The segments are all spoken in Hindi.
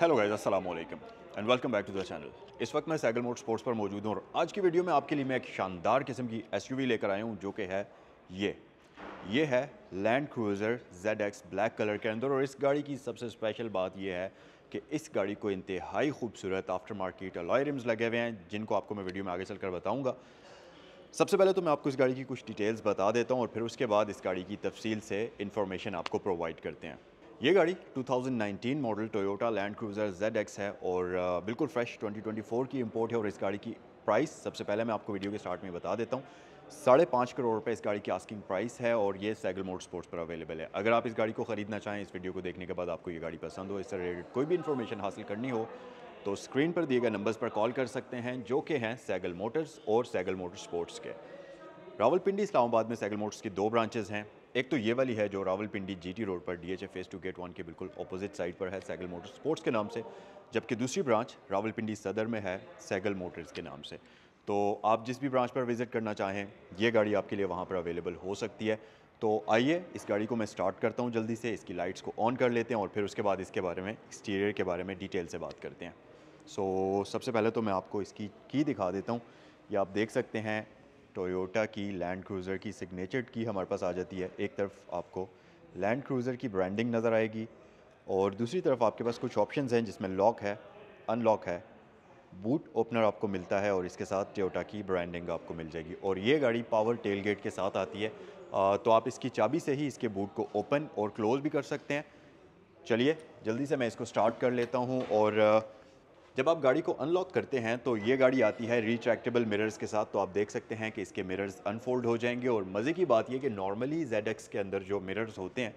हेलो गाइज अस्सलाम वालेकुम and welcome back to the channel इस वक्त मैं सैगल मोड स्पोर्ट्स पर मौजूद हूँ और आज की वीडियो में आपके लिए मैं एक शानदार किस्म की एसयूवी लेकर आया हूँ जो कि है ये ये है Land Cruiser Z X black colour के अंदर और इस गाड़ी की सबसे स्पेशल बात यह है कि इस गाड़ी को इंतहाई खूबसूरत आफ्टर मार्केट अलॉय रिम्स लगे हुए हैं जिनको आपको मैं वीडियो में आगे चल कर बताऊँगा सबसे पहले तो मैं आपको इस गाड़ी की कुछ डिटेल्स बता देता हूँ और फिर उसके बाद इस गाड़ी की तफसील से इन्फॉर्मेशन आपको प्रोवाइड करते हैं ये गाड़ी 2019 model Toyota Land Cruiser X है और बिल्कुल फ्रेश 2024 की इंपोर्ट है और इस गाड़ी की प्राइस सबसे पहले मैं आपको वीडियो के स्टार्ट में बता देता हूँ साढ़े पाँच करोड़ रुपए इस गाड़ी की आस्किंग प्राइस है और ये सैगल मोटर स्पोर्ट्स पर अवेलेबल है अगर आप इस गाड़ी को खरीदना चाहें इस वीडियो को देखने के बाद आपको ये गाड़ी पसंद हो इससे रिलेटेड कोई भी इन्फॉर्मेशन हासिल करनी हो तो स्क्रीन पर दिए गए नंबर्स पर कॉल कर सकते हैं जो कि हैं सैगल मोटर्स और सैगल मोटर स्पोर्ट्स के रावलपिंडी इस्लामाबाद में सैगल मोटर्स की दो ब्रांचेज़ हैं एक तो ये वाली है जो रावलपिंडी जीटी रोड पर DHA phase two gate one के बिल्कुल अपोजिट साइड पर है सैगल मोटर स्पोर्ट्स के नाम से जबकि दूसरी ब्रांच रावलपिंडी सदर में है सैगल मोटर्स के नाम से तो आप जिस भी ब्रांच पर विज़िट करना चाहें ये गाड़ी आपके लिए वहाँ पर अवेलेबल हो सकती है तो आइए इस गाड़ी को मैं स्टार्ट करता हूँ जल्दी से इसकी लाइट्स को ऑन कर लेते हैं और फिर उसके बाद इसके बारे में एक्सटीरियर के बारे में डिटेल से बात करते हैं सो so, सबसे पहले तो मैं आपको इसकी की दिखा देता हूँ ये आप देख सकते हैं टोयोटा की लैंड क्रूज़र की सिग्नेचर की हमारे पास आ जाती है एक तरफ आपको लैंड क्रूज़र की ब्रांडिंग नज़र आएगी और दूसरी तरफ आपके पास कुछ ऑप्शंस हैं जिसमें लॉक है अनलॉक है बूट ओपनर आपको मिलता है और इसके साथ टोयोटा की ब्रांडिंग आपको मिल जाएगी और ये गाड़ी पावर टेल गेट के साथ आती है आ, तो आप इसकी चाबी से ही इसके बूट को ओपन और क्लोज़ भी कर सकते हैं चलिए जल्दी से मैं इसको स्टार्ट कर लेता हूँ और जब आप गाड़ी को अनलॉक करते हैं तो ये गाड़ी आती है रिट्रैक्टेबल मिरर्स के साथ तो आप देख सकते हैं कि इसके मिरर्स अनफोल्ड हो जाएंगे और मज़े की बात यह कि नॉर्मली जेड के अंदर जो मिरर्स होते हैं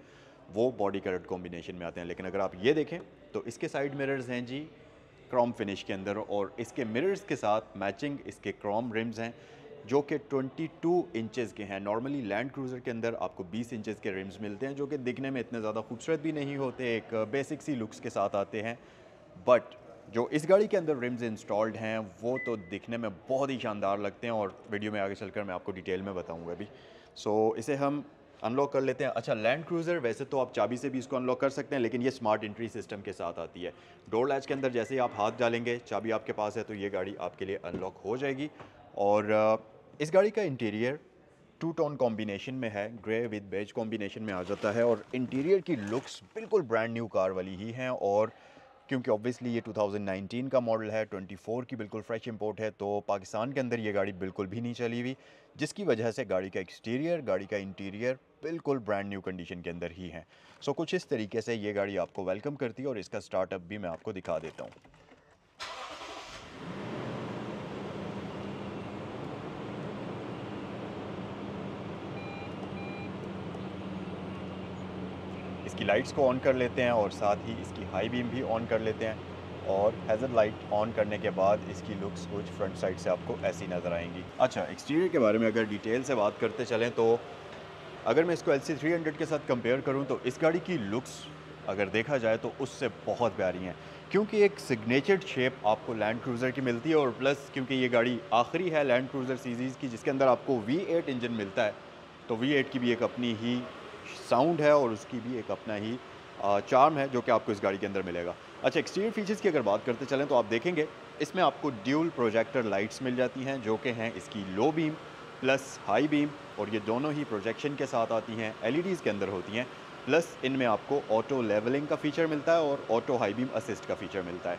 वो बॉडी कलर कॉम्बिनेशन में आते हैं लेकिन अगर आप ये देखें तो इसके साइड मिरर्स हैं जी क्रॉम फिनिश के अंदर और इसके मिरर्स के साथ मैचिंग इसके क्रॉम रिम्स हैं जो कि 22 इंचेस के हैं नॉर्मली लैंड क्रूज़र के अंदर आपको 20 इंचेस के रिम्स मिलते हैं जो कि दिखने में इतने ज़्यादा खूबसूरत भी नहीं होते एक बेसिक सी लुक्स के साथ आते हैं बट जो इस गाड़ी के अंदर रिम्स इंस्टॉल्ड हैं वो तो दिखने में बहुत ही शानदार लगते हैं और वीडियो में आगे चलकर मैं आपको डिटेल में बताऊंगा अभी सो so, इसे हम अनलॉक कर लेते हैं अच्छा लैंड क्रूज़र वैसे तो आप चाबी से भी इसको अनलॉक कर सकते हैं लेकिन ये स्मार्ट एंट्री सिस्टम के साथ आती है डोर लैच के अंदर जैसे ही आप हाथ डालेंगे चाबी आपके पास है तो ये गाड़ी आपके लिए अनलॉक हो जाएगी और इस गाड़ी का इंटीरियर टू टोन कॉम्बिनेशन में है ग्रे विद बेज कॉम्बिनेशन में आ जाता है और इंटीरियर की लुक्स बिल्कुल ब्रांड न्यू कार वाली ही हैं और क्योंकि ऑब्वियसली ये 2019 का मॉडल है 24 की बिल्कुल फ्रेश इंपोर्ट है तो पाकिस्तान के अंदर ये गाड़ी बिल्कुल भी नहीं चली हुई जिसकी वजह से गाड़ी का एक्सटीरियर गाड़ी का इंटीरियर बिल्कुल ब्रांड न्यू कंडीशन के अंदर ही है सो so, कुछ इस तरीके से ये गाड़ी आपको वेलकम करती है और इसका स्टार्टअप भी मैं आपको दिखा देता हूँ लाइट्स को ऑन कर लेते हैं और साथ ही इसकी हाई बीम भी ऑन कर लेते हैं और हैज़र लाइट ऑन करने के बाद इसकी लुक्स कुछ फ्रंट साइड से आपको ऐसी नज़र आएंगी अच्छा एक्सटीरियर के बारे में अगर डिटेल से बात करते चलें तो अगर मैं इसको एल सी थ्री हंड्रेड के साथ कंपेयर करूँ तो इस गाड़ी की लुक्स अगर देखा जाए तो उससे बहुत प्यारी हैं क्योंकि एक सिग्नेचर्ड शेप आपको लैंड क्रूज़र की मिलती है और प्लस क्योंकि ये गाड़ी आखिरी है लैंड क्रूज़र सीरीज़ की जिसके अंदर आपको वी एट इंजन मिलता है तो वी एट की भी एक अपनी ही साउंड है और उसकी भी एक अपना ही चार्म है जो कि आपको इस गाड़ी के अंदर मिलेगा अच्छा एक्सटीरियर फीचर्स की अगर बात करते चलें तो आप देखेंगे इसमें आपको ड्यूल प्रोजेक्टर लाइट्स मिल जाती हैं जो कि हैं इसकी low beam plus high beam और ये दोनों ही प्रोजेक्शन के साथ आती हैं एल e के अंदर होती हैं प्लस इनमें आपको ऑटो लेवलिंग का फ़ीचर मिलता है और ऑटो हाई बीम असिस्ट का फ़ीचर मिलता है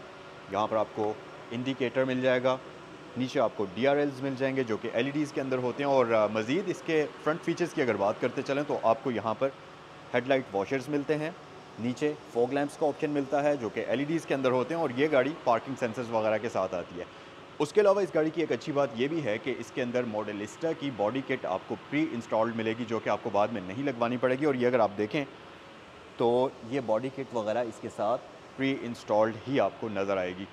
यहाँ पर आपको इंडिकेटर मिल जाएगा नीचे आपको डी मिल जाएंगे जो कि एल e के अंदर होते हैं और मज़ीद इसके फ्रंट फीचर्स की अगर बात करते चलें तो आपको यहाँ पर हेडलाइट वॉशर्स मिलते हैं नीचे फॉग लैंप्स का ऑप्शन मिलता है जो कि एल e के अंदर होते हैं और ये गाड़ी पार्किंग सेंसर्स वगैरह के साथ आती है उसके अलावा इस गाड़ी की एक अच्छी बात यह भी है कि इसके अंदर मॉडलिस्टा की बॉडी किट आपको प्री इंस्टॉल्ड मिलेगी जो कि आपको बाद में नहीं लगवानी पड़ेगी और ये अगर आप देखें तो ये बॉडी किट वगैरह इसके साथ प्री इंस्टॉल्ड ही आपको नज़र आएगी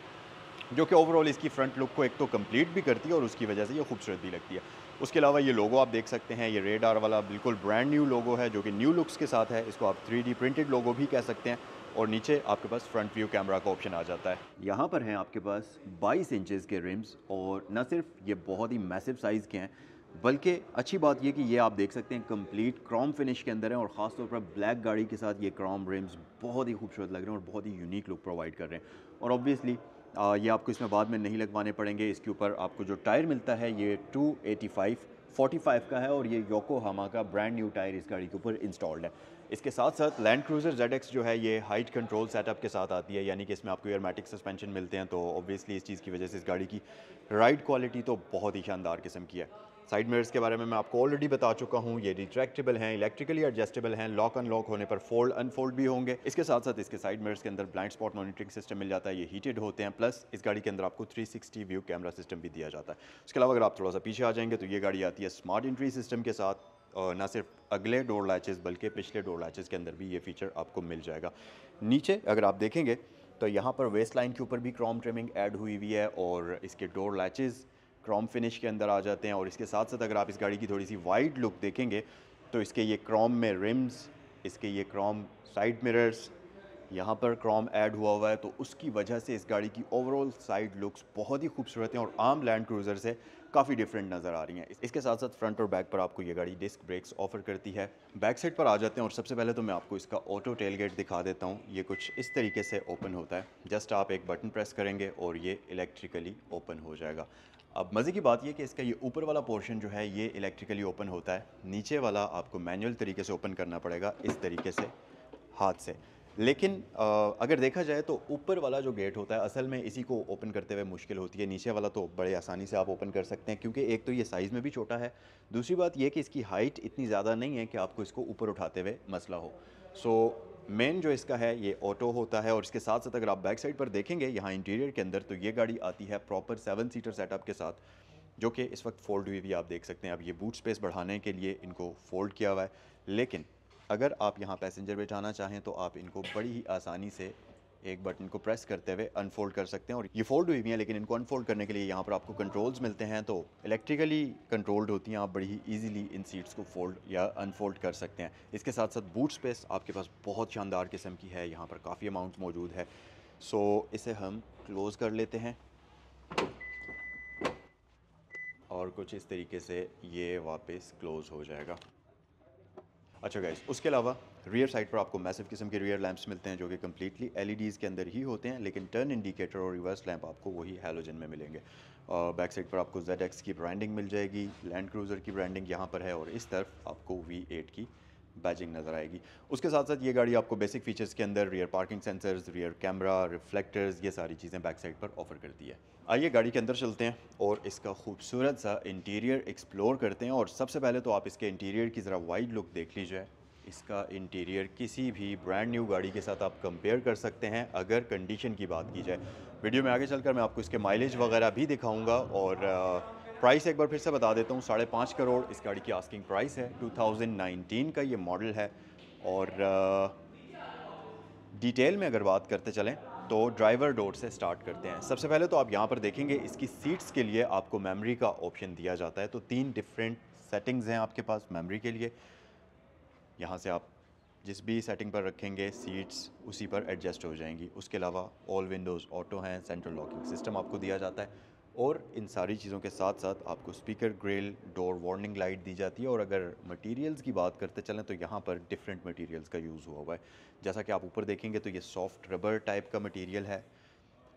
जो कि ओवरऑल इसकी फ्रंट लुक को एक तो कंप्लीट भी करती है और उसकी वजह से ये खूबसूरत भी लगती है उसके अलावा ये लोगो आप देख सकते हैं ये रेड आर वाला बिल्कुल ब्रांड न्यू लोगो है जो कि न्यू लुक्स के साथ है इसको आप थ्री प्रिंटेड लोगो भी कह सकते हैं और नीचे आपके पास फ्रंट व्यू कैमरा का ऑप्शन आ जाता है यहाँ पर हैं आपके पास बाईस इंचज़ के रिम्स और न सिर्फ ये बहुत ही मैसिव साइज़ के हैं बल्कि अच्छी बात यह कि ये आप देख सकते हैं कंप्लीट क्रॉम फिनिश के अंदर है और ख़ासतौर पर ब्लैक गाड़ी के साथ ये क्रॉम रिम्स बहुत ही खूबसूरत लग रहे हैं और बहुत ही यूनिक लुक प्रोवाइड कर रहे हैं और ऑब्वियसली आ, ये आपको इसमें बाद में नहीं लगवाने पड़ेंगे इसके ऊपर आपको जो टायर मिलता है ये 285 45 का है और ये योको हामा का ब्रांड न्यू टायर इस गाड़ी के ऊपर इंस्टॉल्ड है इसके साथ साथ लैंड क्रूज़र जेड जो है ये हाइट कंट्रोल सेटअप के साथ आती है यानी कि इसमें आपको एयरमेटिक सस्पेंशन मिलते हैं तो ऑब्वियसली इस चीज़ की वजह से इस गाड़ी की राइड क्वालिटी तो बहुत ही शानदार किस्म की है साइड मिरर्स के बारे में मैं आपको ऑलरेडी बता चुका हूँ ये रिट्रैक्टेबल हैं इलेक्ट्रिकली एडजस्टेबल हैं लॉक अनलॉक होने पर फोल्ड अनफोल्ड भी होंगे इसके साथ साथ इसके साइड मिरर्स के अंदर ब्लाइंड स्पॉट मॉनिटरिंग सिस्टम मिल जाता है ये हीटेड होते हैं प्लस इस गाड़ी के अंदर आपको 360 व्यू कैमरा सिस्टम भी दिया जाता है उसके अलावा अगर आप थोड़ा सा पीछे आ जाएंगे तो ये गाड़ी आती है स्मार्ट एंट्री सिस्टम के साथ और ना सिर्फ अगले डोर लैचेज़ बल्कि पिछले डोर लैचेज़ के अंदर भी ये फीचर आपको मिल जाएगा नीचे अगर आप देखेंगे तो यहाँ पर वेस्ट लाइन के ऊपर भी क्रॉम ट्रिमिंग ऐड हुई हुई है और इसके डोर लैचेज़ क्रोम फिनिश के अंदर आ जाते हैं और इसके साथ साथ अगर आप इस गाड़ी की थोड़ी सी वाइड लुक देखेंगे तो इसके ये क्रोम में रिम्स इसके ये क्रोम साइड मिरर्स यहाँ पर क्रॉम ऐड हुआ हुआ है तो उसकी वजह से इस गाड़ी की ओवरऑल साइड लुक्स बहुत ही खूबसूरत हैं और आम लैंड क्रूज़र से काफ़ी डिफरेंट नज़र आ रही हैं इसके साथ साथ फ्रंट और बैक पर आपको ये गाड़ी डिस्क ब्रेक्स ऑफर करती है बैक साइड पर आ जाते हैं और सबसे पहले तो मैं आपको इसका ऑटो टेल गेट दिखा देता हूँ ये कुछ इस तरीके से ओपन होता है जस्ट आप एक बटन प्रेस करेंगे और ये इलेक्ट्रिकली ओपन हो जाएगा अब मज़े की बात यह कि इसका ये ऊपर वाला पोर्शन जो है ये इलेक्ट्रिकली ओपन होता है नीचे वाला आपको मैनुअल तरीके से ओपन करना पड़ेगा इस तरीके से हाथ से लेकिन अगर देखा जाए तो ऊपर वाला जो गेट होता है असल में इसी को ओपन करते हुए मुश्किल होती है नीचे वाला तो बड़े आसानी से आप ओपन कर सकते हैं क्योंकि एक तो ये साइज़ में भी छोटा है दूसरी बात यह कि इसकी हाइट इतनी ज़्यादा नहीं है कि आपको इसको ऊपर उठाते हुए मसला हो सो मेन जो इसका है ये ऑटो होता है और इसके साथ साथ अगर आप बैक साइड पर देखेंगे यहाँ इंटीरियर के अंदर तो ये गाड़ी आती है प्रॉपर सेवन सीटर सेटअप के साथ जो कि इस वक्त फोल्ड हुई भी आप देख सकते हैं अब ये बूट स्पेस बढ़ाने के लिए इनको फोल्ड किया हुआ है लेकिन अगर आप यहाँ पैसेंजर बैठाना चाहें तो आप इनको बड़ी ही आसानी से एक बटन को प्रेस करते हुए अनफोल्ड कर सकते हैं और ये फोल्ड हुई भी हैं लेकिन इनको अनफोल्ड करने के लिए यहाँ पर आपको कंट्रोल्स मिलते हैं तो इलेक्ट्रिकली कंट्रोल्ड होती हैं आप बड़ी ही ईजिली इन सीट्स को फोल्ड या अनफोल्ड कर सकते हैं इसके साथ साथ बूट स्पेस आपके पास बहुत शानदार किस्म की है यहाँ पर काफ़ी अमाउंट मौजूद है सो so, इसे हम क्लोज़ कर लेते हैं और कुछ इस तरीके से ये वापस क्लोज़ हो जाएगा अच्छा गाइज उसके अलावा रियर साइड पर आपको मैसिव किस्म के रियर लैंप्स मिलते हैं जो कि कम्प्लीटली एल के अंदर ही होते हैं लेकिन टर्न इंडिकेटर और रिवर्स लैंप आपको वही हेलोजन में मिलेंगे और बैक साइड पर आपको जेड की ब्रांडिंग मिल जाएगी लैंड क्रूज़र की ब्रांडिंग यहाँ पर है और इस तरफ आपको वी की बैजिंग नज़र आएगी उसके साथ साथ ये गाड़ी आपको बेसिक फीचर्स के अंदर rear parking sensors rear camera reflectors ये सारी चीज़ें बैक साइड पर ऑफर करती है आइए गाड़ी के अंदर चलते हैं और इसका खूबसूरत सा इंटीरियर एक्सप्लोर करते हैं और सबसे पहले तो आप इसके इंटीरियर की ज़रा वाइड लुक देख लीजिए इसका इंटीरियर किसी भी ब्रांड न्यू गाड़ी के साथ आप कंपेयर कर सकते हैं अगर कंडीशन की बात की जाए वीडियो में आगे चलकर मैं आपको इसके माइलेज वगैरह भी दिखाऊंगा और आ, प्राइस एक बार फिर से बता देता हूँ साढ़े पाँच करोड़ इस गाड़ी की आस्किंग प्राइस है 2019 का ये मॉडल है और डिटेल में अगर बात करते चलें तो ड्राइवर डोर से स्टार्ट करते हैं सबसे पहले तो आप यहाँ पर देखेंगे इसकी सीट्स के लिए आपको मेमोरी का ऑप्शन दिया जाता है तो तीन डिफरेंट सेटिंग्स हैं आपके पास मेमोरी के लिए यहाँ से आप जिस भी सेटिंग पर रखेंगे सीट्स उसी पर एडजस्ट हो जाएंगी उसके अलावा ऑल विंडोज़ ऑटो हैं सेंट्रल लॉकिंग सिस्टम आपको दिया जाता है और इन सारी चीज़ों के साथ साथ आपको speaker grill door warning light दी जाती है और अगर मटेरियल्स की बात करते चलें तो यहाँ पर डिफरेंट मटेरियल्स का यूज़ हुआ हुआ है जैसा कि आप ऊपर देखेंगे तो ये सॉफ्ट रबर टाइप का मटेरियल है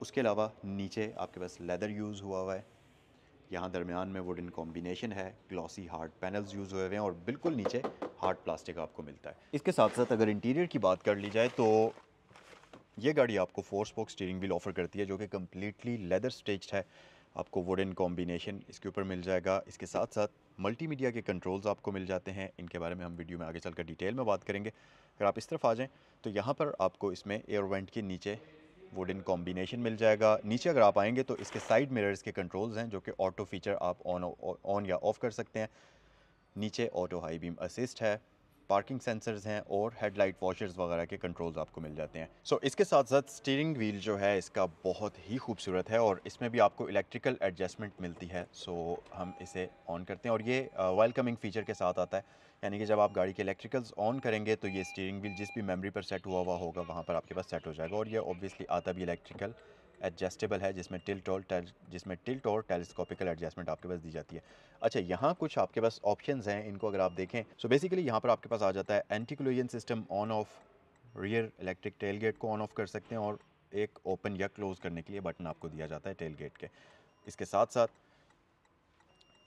उसके अलावा नीचे आपके पास लेदर यूज़ हुआ हुआ है यहाँ दरमियान में वुडन कॉम्बिनेशन है ग्लॉसी हार्ड पैनल्स यूज़ हुए हुए हैं और बिल्कुल नीचे हार्ड प्लास्टिक आपको मिलता है इसके साथ साथ अगर इंटीरियर की बात कर ली जाए तो ये गाड़ी आपको four spoke steering wheel offer करती है जो कि कम्प्लीटली लेदर स्टिच्ड है आपको वुडन कॉम्बिनेशन इसके ऊपर मिल जाएगा इसके साथ साथ मल्टीमीडिया के कंट्रोल्स आपको मिल जाते हैं इनके बारे में हम वीडियो में आगे चलकर डिटेल में बात करेंगे अगर आप इस तरफ आ जाएँ तो यहाँ पर आपको इसमें एयर वेंट के नीचे वुडन कॉम्बिनेशन मिल जाएगा नीचे अगर आप आएंगे तो इसके साइड मिरर्स के कंट्रोल्स हैं जो कि ऑटो फीचर आप ऑन ऑन या ऑफ़ कर सकते हैं नीचे ऑटो हाई बीम असिस्ट है पार्किंग सेंसर्स हैं और हेडलाइट वॉशर्स वगैरह के कंट्रोल्स आपको मिल जाते हैं सो so, इसके साथ साथ स्टीयरिंग व्हील जो है इसका बहुत ही खूबसूरत है और इसमें भी आपको इलेक्ट्रिकल एडजस्टमेंट मिलती है सो so, हम इसे ऑन करते हैं और ये वेलकमिंग uh, फ़ीचर के साथ आता है यानी कि जब आप गाड़ी के इलेक्ट्रिकल्स ऑन करेंगे तो ये स्टीयरिंग व्हील जिस भी मेमरी पर सेट हुआ हुआ होगा वहाँ पर आपके पास सेट हो जाएगा और ये ऑब्वियसली आता भी इलेक्ट्रिकल एडजस्टेबल है जिसमें टिल्ट और जिसमें टिल टोल टेलीस्कोपिकल एडजस्टमेंट आपके पास दी जाती है अच्छा यहाँ कुछ आपके पास ऑप्शन हैं इनको अगर आप देखें सो बेसिकली यहाँ पर आपके पास आ जाता है anticollision system on off rear electric tailgate को ऑन ऑफ कर सकते हैं और एक ओपन या क्लोज करने के लिए बटन आपको दिया जाता है टेल गेट के इसके साथ साथ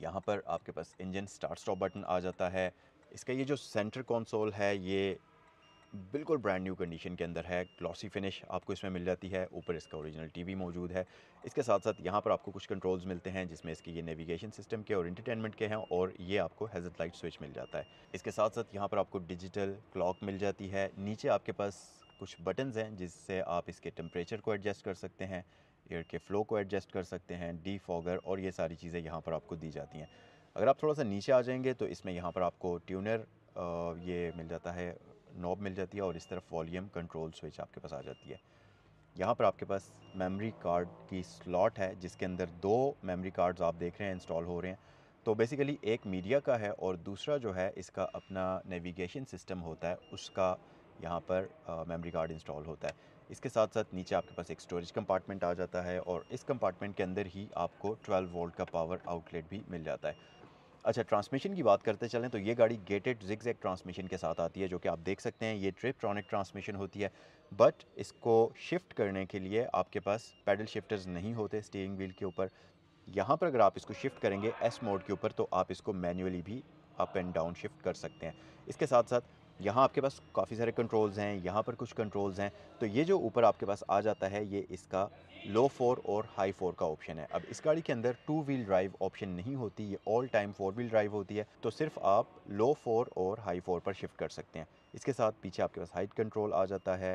यहाँ पर आपके पास इंजन स्टार्ट स्टॉप बटन आ जाता है इसका ये जो सेंटर कंसोल है ये बिल्कुल ब्रांड न्यू कंडीशन के अंदर है ग्लॉसी फिनिश आपको इसमें मिल जाती है ऊपर इसका ओरिजिनल टीवी मौजूद है इसके साथ साथ यहाँ पर आपको कुछ कंट्रोल्स मिलते हैं जिसमें इसके ये नेविगेशन सिस्टम के और इंटरटेनमेंट के हैं और ये आपको हेजर्ट लाइट स्विच मिल जाता है इसके साथ साथ यहाँ पर आपको डिजिटल क्लॉक मिल जाती है नीचे आपके पास कुछ बटन्स हैं जिससे आप इसके टेम्परेचर को एडजस्ट कर सकते हैं एयर के फ्लो को एडजस्ट कर सकते हैं डी फॉगर और ये सारी चीज़ें यहाँ पर आपको दी जाती हैं अगर आप थोड़ा सा नीचे आ जाएंगे तो इसमें यहाँ पर आपको ट्यूनर ये मिल जाता है नॉब मिल जाती है और इस तरफ वॉल्यूम कंट्रोल स्विच आपके पास आ जाती है यहाँ पर आपके पास मेमोरी कार्ड की स्लॉट है जिसके अंदर दो मेमोरी कार्ड्स आप देख रहे हैं इंस्टॉल हो रहे हैं तो बेसिकली एक मीडिया का है और दूसरा जो है इसका अपना नेविगेशन सिस्टम होता है उसका यहाँ पर मेमोरी कार्ड इंस्टॉल होता है इसके साथ साथ नीचे आपके पास एक स्टोरेज कंपार्टमेंट आ जाता है और इस कंपार्टमेंट के अंदर ही आपको 12 वोल्ट का पावर आउटलेट भी मिल जाता है अच्छा ट्रांसमिशन की बात करते चलें तो ये गाड़ी गेटेड जिगजैग ट्रांसमिशन के साथ आती है जो कि आप देख सकते हैं ये ट्रिप ट्रॉनिक ट्रांसमिशन होती है बट इसको शिफ्ट करने के लिए आपके पास पैडल शिफ्टर्स नहीं होते स्टीयरिंग व्हील के ऊपर यहाँ पर अगर आप इसको शिफ्ट करेंगे एस मोड के ऊपर तो आप इसको मैनुअली भी अप एंड डाउन शिफ्ट कर सकते हैं इसके साथ साथ यहाँ आपके पास काफ़ी सारे कंट्रोल्स हैं यहाँ पर कुछ कंट्रोल्स हैं तो ये जो ऊपर आपके पास आ जाता है ये इसका लो फोर और हाई फोर का ऑप्शन है अब इस गाड़ी के अंदर टू व्हील ड्राइव ऑप्शन नहीं होती ये all time four wheel drive होती है तो सिर्फ आप लो फोर और हाई फोर पर शिफ्ट कर सकते हैं इसके साथ पीछे आपके पास हाइट कंट्रोल आ जाता है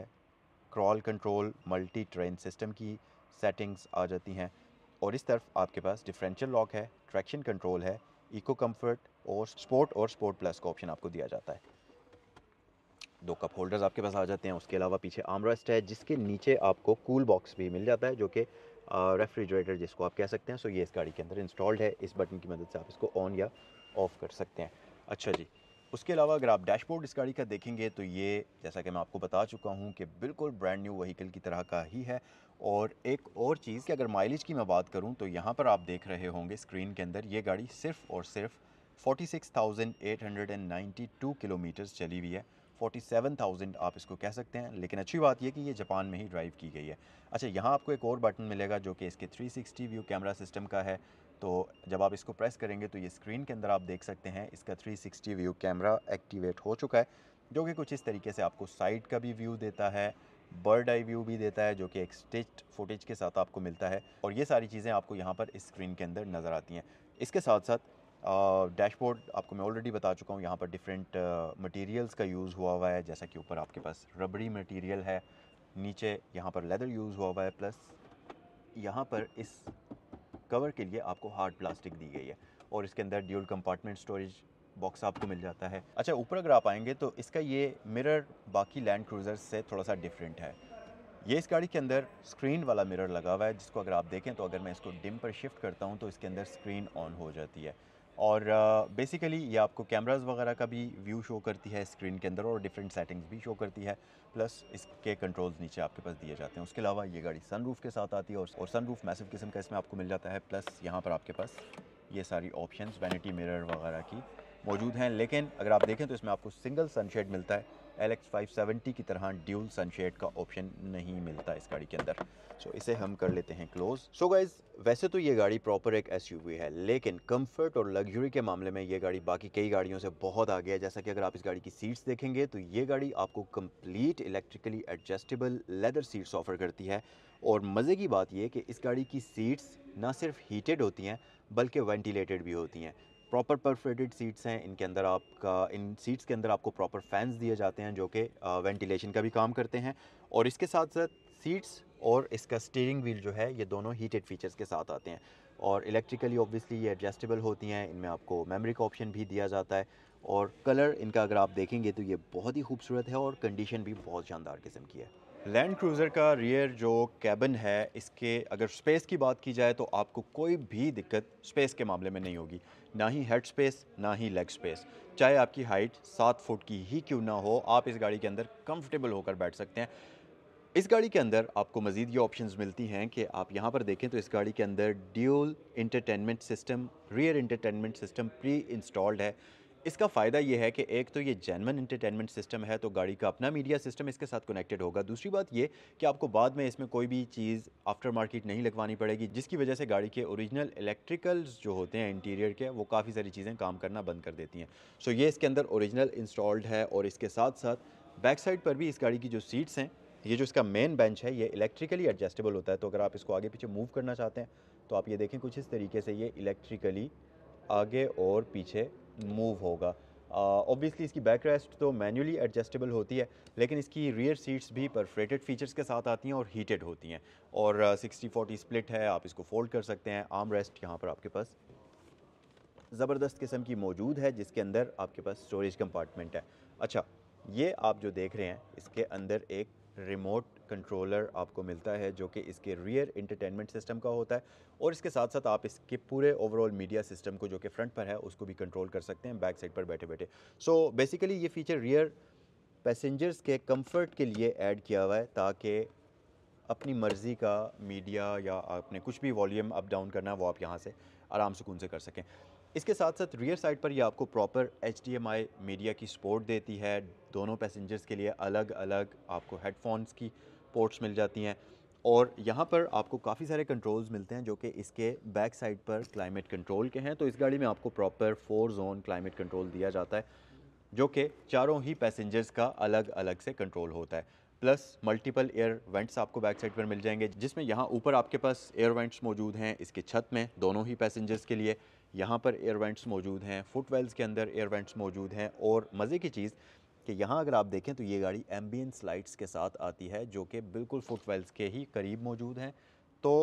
crawl control multi terrain system की सेटिंग्स आ जाती हैं और इस तरफ आपके पास डिफरेंशियल लॉक है ट्रैक्शन कंट्रोल है इको कम्फर्ट और स्पोर्ट और स्पोर्ट प्लस का ऑप्शन आपको दिया जाता है दो कप होल्डर्स आपके पास आ जाते हैं उसके अलावा पीछे आमरस्ट है जिसके नीचे आपको कूल बॉक्स भी मिल जाता है जो कि रेफ्रिजरेटर जिसको आप कह सकते हैं सो ये इस गाड़ी के अंदर इंस्टॉल्ड है इस बटन की मदद से आप इसको ऑन या ऑफ़ कर सकते हैं अच्छा जी उसके अलावा अगर आप डैशबोर्ड इस गाड़ी का देखेंगे तो ये जैसा कि मैं आपको बता चुका हूँ कि बिल्कुल ब्रांड न्यू वहीकल की तरह का ही है और एक और चीज़ कि अगर माइलेज की मैं बात करूँ तो यहाँ पर आप देख रहे होंगे स्क्रीन के अंदर ये गाड़ी सिर्फ़ और सिर्फ 46,892 किलोमीटर्स चली हुई है 47,000 आप इसको कह सकते हैं लेकिन अच्छी बात यह कि ये जापान में ही ड्राइव की गई है अच्छा यहाँ आपको एक और बटन मिलेगा जो कि इसके 360 व्यू कैमरा सिस्टम का है तो जब आप इसको प्रेस करेंगे तो ये स्क्रीन के अंदर आप देख सकते हैं इसका 360 व्यू कैमरा एक्टिवेट हो चुका है जो कि कुछ इस तरीके से आपको साइड का भी व्यू देता है बर्ड आई व्यू भी देता है जो कि एक स्टिच्ड फुटेज के साथ आपको मिलता है और ये सारी चीज़ें आपको यहाँ पर इस स्क्रीन के अंदर नज़र आती हैं इसके साथ साथ डैशबोर्ड uh, आपको मैं ऑलरेडी बता चुका हूँ यहाँ पर डिफरेंट मटेरियल्स uh, का यूज़ हुआ हुआ है जैसा कि ऊपर आपके पास रबड़ी मटेरियल है नीचे यहाँ पर लेदर यूज़ हुआ हुआ है प्लस यहाँ पर इस कवर के लिए आपको हार्ड प्लास्टिक दी गई है और इसके अंदर ड्यूल कंपार्टमेंट स्टोरेज बॉक्स आपको मिल जाता है अच्छा ऊपर अगर आप आएंगे तो इसका ये मिरर बाकी लैंड क्रूज़र्स से थोड़ा सा डिफरेंट है ये इस गाड़ी के अंदर स्क्रीन वाला मिरर लगा हुआ है जिसको अगर आप देखें तो अगर मैं इसको डिम पर शिफ्ट करता हूँ तो इसके अंदर स्क्रीन ऑन हो जाती है और बेसिकली uh, ये आपको कैमराज वगैरह का भी व्यू शो करती है स्क्रीन के अंदर और डिफरेंट सेटिंग्स भी शो करती है प्लस इसके कंट्रोल्स नीचे आपके पास दिए जाते हैं उसके अलावा ये गाड़ी सनरूफ के साथ आती है और, और सनरूफ मैसिव किस्म का इसमें आपको मिल जाता है प्लस यहाँ पर आपके पास ये सारी ऑप्शन वैनिटी मिररर वगैरह की मौजूद हैं लेकिन अगर आप देखें तो इसमें आपको सिंगल सनशेड मिलता है एल एक्स फाइव सेवेंटी की तरह ड्यूल सनशेड का ऑप्शन नहीं मिलता इस गाड़ी के अंदर सो so, इसे हम कर लेते हैं क्लोज सो गाइज वैसे तो ये गाड़ी प्रॉपर एक एस है लेकिन कंफर्ट और लग्जरी के मामले में ये गाड़ी बाकी कई गाड़ियों से बहुत आगे है जैसा कि अगर आप इस गाड़ी की सीट्स देखेंगे तो ये गाड़ी आपको complete electrically adjustable leather seats offer करती है और मज़े की बात यह कि इस गाड़ी की सीट्स ना सिर्फ हीटेड होती हैं बल्कि वेंटिलेटेड भी होती हैं प्रॉपर परफेटेड सीट्स हैं इनके अंदर आपका इन सीट्स के अंदर आपको प्रॉपर फैंस दिए जाते हैं जो कि वेंटिलेशन का भी काम करते हैं और इसके साथ साथ सीट्स और इसका स्टीयरिंग व्हील जो है ये दोनों हीटेड फीचर्स के साथ आते हैं और इलेक्ट्रिकली ऑब्वियसली ये एडजस्टेबल होती हैं इनमें आपको मेमोरी का ऑप्शन भी दिया जाता है और कलर इनका अगर आप देखेंगे तो ये बहुत ही खूबसूरत है और कंडीशन भी बहुत शानदार किस्म की है लैंड क्रूज़र का रियर जो कैबिन है इसके अगर स्पेस की बात की जाए तो आपको कोई भी दिक्कत स्पेस के मामले में नहीं होगी ना ही हेड स्पेस ना ही लेग स्पेस चाहे आपकी हाइट सात फुट की ही क्यों ना हो आप इस गाड़ी के अंदर कंफर्टेबल होकर बैठ सकते हैं इस गाड़ी के अंदर आपको मज़ीद ये ऑप्शंस मिलती हैं कि आप यहाँ पर देखें तो इस गाड़ी के अंदर dual entertainment system rear entertainment system pre installed है इसका फ़ायदा यह है कि एक तो ये जेनवन इंटरटेनमेंट सिस्टम है तो गाड़ी का अपना मीडिया सिस्टम इसके साथ कनेक्टेड होगा दूसरी बात ये कि आपको बाद में इसमें कोई भी चीज़ आफ्टर मार्केट नहीं लगवानी पड़ेगी जिसकी वजह से गाड़ी के ओरिजिनल इलेक्ट्रिकल्स जो होते हैं इंटीरियर के वो काफ़ी सारी चीज़ें काम करना बंद कर देती हैं सो ये इसके अंदर ओरिजिनल इंस्टॉल्ड है और इसके साथ साथ बैक साइड पर भी इस गाड़ी की जो सीट्स हैं ये जो इसका मेन बेंच है ये इलेक्ट्रिकली एडजस्टेबल होता है तो अगर आप इसको आगे पीछे मूव करना चाहते हैं तो आप ये देखें कुछ इस तरीके से ये इलेक्ट्रिकली आगे और पीछे मूव होगा ऑब्वियसली uh, इसकी बैक रेस्ट तो मैनुअली एडजस्टेबल होती है लेकिन इसकी रियर सीट्स भी परफ्रेटेड फीचर्स के साथ आती हैं और हीटेड होती हैं और सिक्सटी फोर्टी स्प्लिट है आप इसको फोल्ड कर सकते हैं आर्म रेस्ट यहाँ पर आपके पास ज़बरदस्त किस्म की मौजूद है जिसके अंदर आपके पास स्टोरेज कंपार्टमेंट है अच्छा ये आप जो देख रहे हैं इसके अंदर एक रिमोट कंट्रोलर आपको मिलता है जो कि इसके रियर इंटरटेनमेंट सिस्टम का होता है और इसके साथ साथ आप इसके पूरे ओवरऑल मीडिया सिस्टम को जो कि फ्रंट पर है उसको भी कंट्रोल कर सकते हैं बैक साइड पर बैठे बैठे सो so, बेसिकली ये फीचर रियर पैसेंजर्स के कंफर्ट के लिए ऐड किया हुआ है ताकि अपनी मर्ज़ी का मीडिया या आपने कुछ भी वॉल्यूम अप डाउन करना है वो आप यहाँ से आराम सुकून से कर सकें इसके साथ साथ रियर साइड पर ये आपको प्रॉपर एच मीडिया की सपोर्ट देती है दोनों पैसेंजर्स के लिए अलग अलग आपको हेडफोन्स की पोर्ट्स मिल जाती हैं और यहाँ पर आपको काफ़ी सारे कंट्रोल्स मिलते हैं जो कि इसके बैक साइड पर क्लाइमेट कंट्रोल के हैं तो इस गाड़ी में आपको proper four zone climate control दिया जाता है जो कि चारों ही पैसेंजर्स का अलग अलग से कंट्रोल होता है प्लस मल्टीपल एयर वेंट्स आपको बैक साइड पर मिल जाएंगे जिसमें यहाँ ऊपर आपके पास एयर वेंट्स मौजूद हैं इसके छत में दोनों ही पैसेंजर्स के लिए यहाँ पर एयरवेंट्स मौजूद हैं फुट वेल्स के अंदर एयरवेंट्स मौजूद हैं और मज़े की चीज़ कि यहाँ अगर आप देखें तो ये गाड़ी एम्बियंस लाइट्स के साथ आती है जो कि बिल्कुल फुट वेल्स के ही करीब मौजूद हैं तो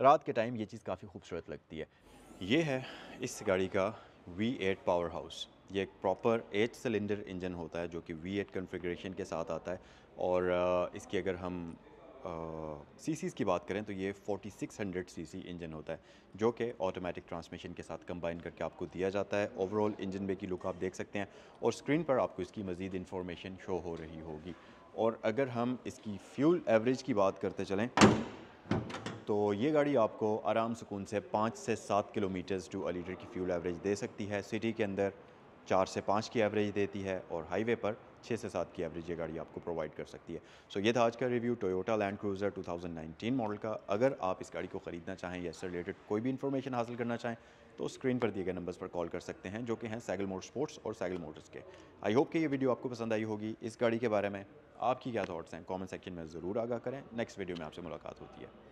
रात के टाइम ये चीज़ काफ़ी खूबसूरत लगती है ये है इस गाड़ी का V8 पावर हाउस ये एक प्रॉपर एट सिलेंडर इंजन होता है जो कि V8 कन्फिग्रेशन के साथ आता है और इसकी अगर हम सीसीज़ की बात करें तो ये 4600 सीसी इंजन होता है जो कि ऑटोमेटिक ट्रांसमिशन के साथ कंबाइन करके आपको दिया जाता है ओवरऑल इंजन बे की लुक आप देख सकते हैं और स्क्रीन पर आपको इसकी मज़ीद इन्फॉर्मेशन शो हो रही होगी और अगर हम इसकी फ्यूल एवरेज की बात करते चलें तो ये गाड़ी आपको आराम सुकून से पाँच से सात किलोमीटर्स टू अ लीटर की फ्यूल एवरेज दे सकती है सिटी के अंदर चार से पाँच की एवरेज देती है और हाईवे पर छः से सात की एवरेज ये गाड़ी आपको प्रोवाइड कर सकती है सो so, ये था आज का review Toyota Land Cruiser 2019 model का अगर आप इस गाड़ी को ख़रीदना चाहें या इससे रिलेटेड कोई भी इन्फॉर्मेशन हासिल करना चाहें तो स्क्रीन पर दिए गए नंबर्स पर कॉल कर सकते हैं जो कि हैं सैगल मोटर स्पोर्ट्स और सैगल मोटर्स के आई होप कि ये वीडियो आपको पसंद आई होगी इस गाड़ी के बारे में आपकी क्या थाट्स हैं कॉमेंट सेक्शन में ज़रूर आगा करें नेक्स्ट वीडियो में आपसे मुलाकात होती है